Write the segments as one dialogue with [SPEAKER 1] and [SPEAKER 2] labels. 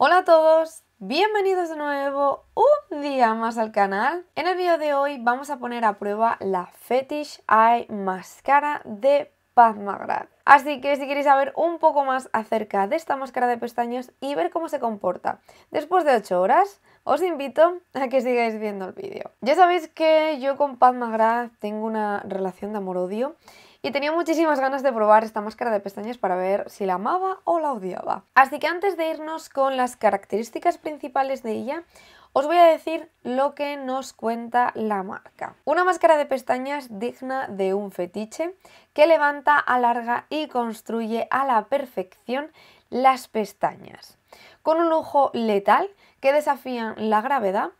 [SPEAKER 1] Hola a todos, bienvenidos de nuevo un día más al canal. En el vídeo de hoy vamos a poner a prueba la Fetish Eye Máscara de Paz Así que si queréis saber un poco más acerca de esta máscara de pestañas y ver cómo se comporta después de 8 horas, os invito a que sigáis viendo el vídeo. Ya sabéis que yo con Paz tengo una relación de amor-odio y tenía muchísimas ganas de probar esta máscara de pestañas para ver si la amaba o la odiaba. Así que antes de irnos con las características principales de ella, os voy a decir lo que nos cuenta la marca. Una máscara de pestañas digna de un fetiche que levanta, alarga y construye a la perfección las pestañas, con un lujo letal que desafían la gravedad,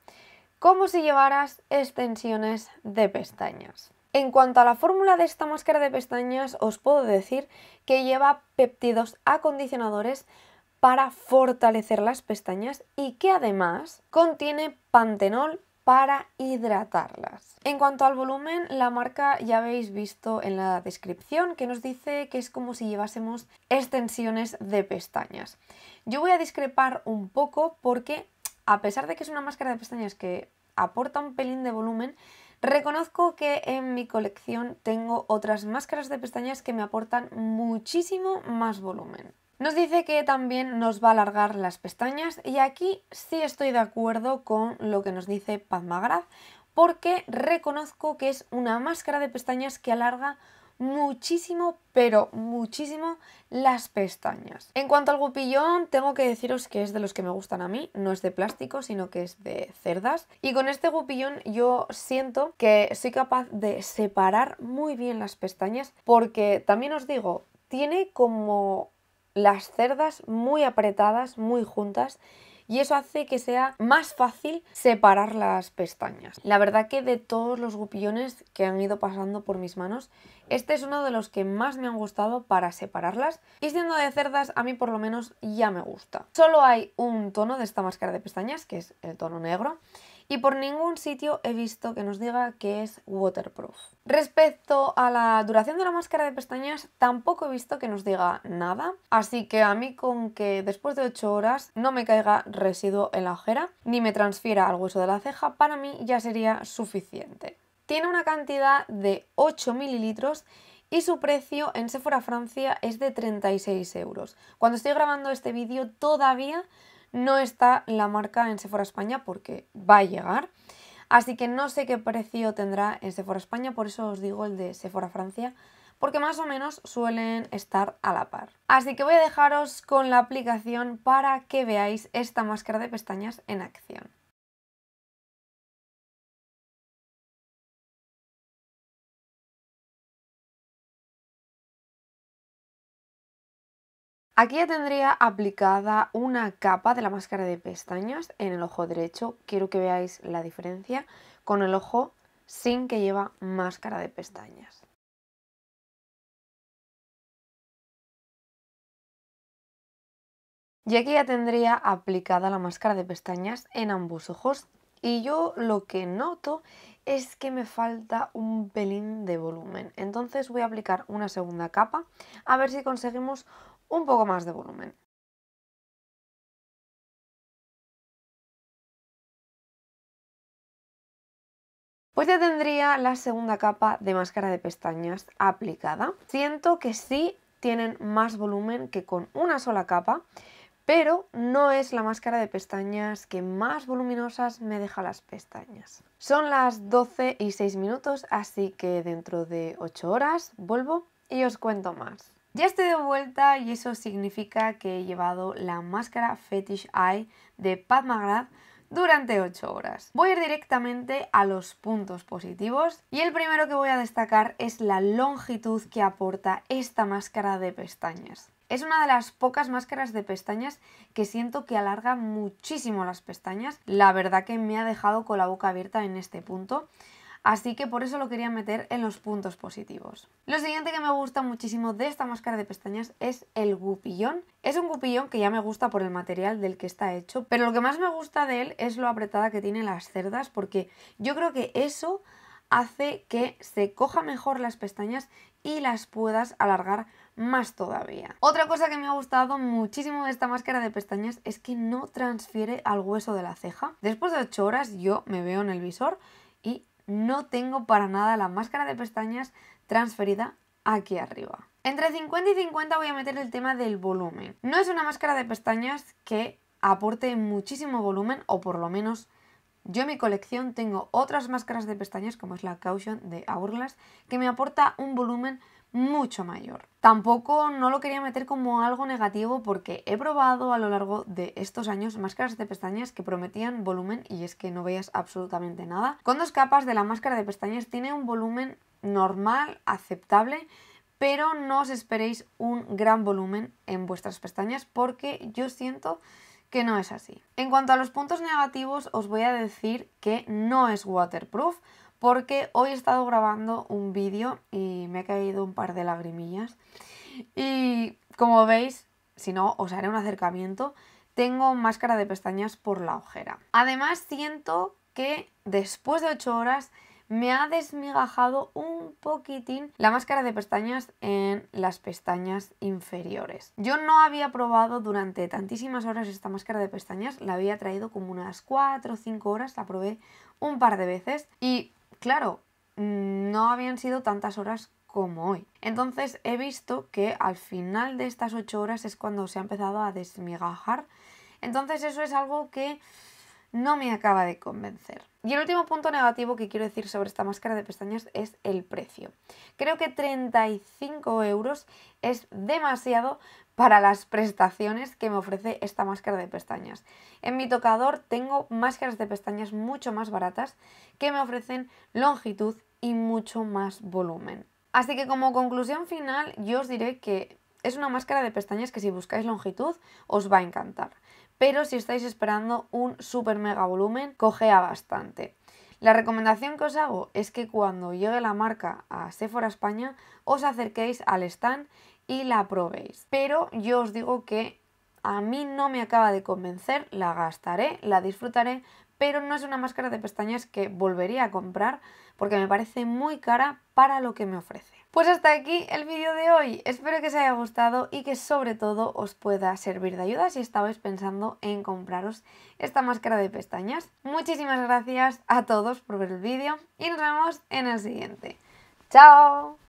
[SPEAKER 1] como si llevaras extensiones de pestañas. En cuanto a la fórmula de esta máscara de pestañas, os puedo decir que lleva péptidos acondicionadores para fortalecer las pestañas y que además contiene pantenol para hidratarlas. En cuanto al volumen, la marca ya habéis visto en la descripción que nos dice que es como si llevásemos extensiones de pestañas. Yo voy a discrepar un poco porque a pesar de que es una máscara de pestañas que aporta un pelín de volumen, Reconozco que en mi colección tengo otras máscaras de pestañas que me aportan muchísimo más volumen. Nos dice que también nos va a alargar las pestañas y aquí sí estoy de acuerdo con lo que nos dice Paz porque reconozco que es una máscara de pestañas que alarga muchísimo, pero muchísimo las pestañas. En cuanto al gupillón, tengo que deciros que es de los que me gustan a mí, no es de plástico, sino que es de cerdas. Y con este gupillón yo siento que soy capaz de separar muy bien las pestañas, porque también os digo, tiene como las cerdas muy apretadas, muy juntas y eso hace que sea más fácil separar las pestañas. La verdad que de todos los gupillones que han ido pasando por mis manos, este es uno de los que más me han gustado para separarlas y siendo de cerdas a mí por lo menos ya me gusta. Solo hay un tono de esta máscara de pestañas que es el tono negro y por ningún sitio he visto que nos diga que es waterproof. Respecto a la duración de la máscara de pestañas, tampoco he visto que nos diga nada, así que a mí con que después de 8 horas no me caiga residuo en la ojera ni me transfiera al hueso de la ceja, para mí ya sería suficiente. Tiene una cantidad de 8 mililitros y su precio en Sephora Francia es de 36 euros. Cuando estoy grabando este vídeo todavía no está la marca en Sephora España porque va a llegar. Así que no sé qué precio tendrá en Sephora España, por eso os digo el de Sephora Francia, porque más o menos suelen estar a la par. Así que voy a dejaros con la aplicación para que veáis esta máscara de pestañas en acción. Aquí ya tendría aplicada una capa de la máscara de pestañas en el ojo derecho. Quiero que veáis la diferencia con el ojo sin que lleva máscara de pestañas. Y aquí ya tendría aplicada la máscara de pestañas en ambos ojos. Y yo lo que noto es que me falta un pelín de volumen. Entonces voy a aplicar una segunda capa a ver si conseguimos un poco más de volumen. Pues ya tendría la segunda capa de máscara de pestañas aplicada. Siento que sí tienen más volumen que con una sola capa, pero no es la máscara de pestañas que más voluminosas me deja las pestañas. Son las 12 y 6 minutos, así que dentro de 8 horas vuelvo y os cuento más. Ya estoy de vuelta y eso significa que he llevado la máscara Fetish Eye de Pat McGrath durante 8 horas. Voy a ir directamente a los puntos positivos y el primero que voy a destacar es la longitud que aporta esta máscara de pestañas. Es una de las pocas máscaras de pestañas que siento que alarga muchísimo las pestañas. La verdad que me ha dejado con la boca abierta en este punto. Así que por eso lo quería meter en los puntos positivos. Lo siguiente que me gusta muchísimo de esta máscara de pestañas es el gupillón. Es un gupillón que ya me gusta por el material del que está hecho, pero lo que más me gusta de él es lo apretada que tiene las cerdas porque yo creo que eso hace que se coja mejor las pestañas y las puedas alargar más todavía. Otra cosa que me ha gustado muchísimo de esta máscara de pestañas es que no transfiere al hueso de la ceja. Después de 8 horas yo me veo en el visor y no tengo para nada la máscara de pestañas transferida aquí arriba. Entre 50 y 50 voy a meter el tema del volumen. No es una máscara de pestañas que aporte muchísimo volumen, o por lo menos yo en mi colección tengo otras máscaras de pestañas, como es la Caution de Aurlas que me aporta un volumen mucho mayor. Tampoco no lo quería meter como algo negativo porque he probado a lo largo de estos años máscaras de pestañas que prometían volumen y es que no veías absolutamente nada. Con dos capas de la máscara de pestañas tiene un volumen normal, aceptable, pero no os esperéis un gran volumen en vuestras pestañas porque yo siento que no es así. En cuanto a los puntos negativos, os voy a decir que no es waterproof porque hoy he estado grabando un vídeo y me he caído un par de lagrimillas. Y como veis, si no, os haré un acercamiento, tengo máscara de pestañas por la ojera. Además, siento que después de 8 horas me ha desmigajado un poquitín la máscara de pestañas en las pestañas inferiores. Yo no había probado durante tantísimas horas esta máscara de pestañas, la había traído como unas 4 o 5 horas, la probé un par de veces y Claro, mm, no habían sido tantas horas como hoy. Entonces he visto que al final de estas ocho horas es cuando se ha empezado a desmigajar. Entonces eso es algo que no me acaba de convencer. Y el último punto negativo que quiero decir sobre esta máscara de pestañas es el precio. Creo que 35 euros es demasiado para las prestaciones que me ofrece esta máscara de pestañas. En mi tocador tengo máscaras de pestañas mucho más baratas que me ofrecen longitud y mucho más volumen. Así que como conclusión final yo os diré que es una máscara de pestañas que si buscáis longitud os va a encantar, pero si estáis esperando un super mega volumen, cogea bastante. La recomendación que os hago es que cuando llegue la marca a Sephora España os acerquéis al stand y la probéis. Pero yo os digo que a mí no me acaba de convencer, la gastaré, la disfrutaré, pero no es una máscara de pestañas que volvería a comprar porque me parece muy cara para lo que me ofrece. Pues hasta aquí el vídeo de hoy. Espero que os haya gustado y que sobre todo os pueda servir de ayuda si estabais pensando en compraros esta máscara de pestañas. Muchísimas gracias a todos por ver el vídeo y nos vemos en el siguiente. ¡Chao!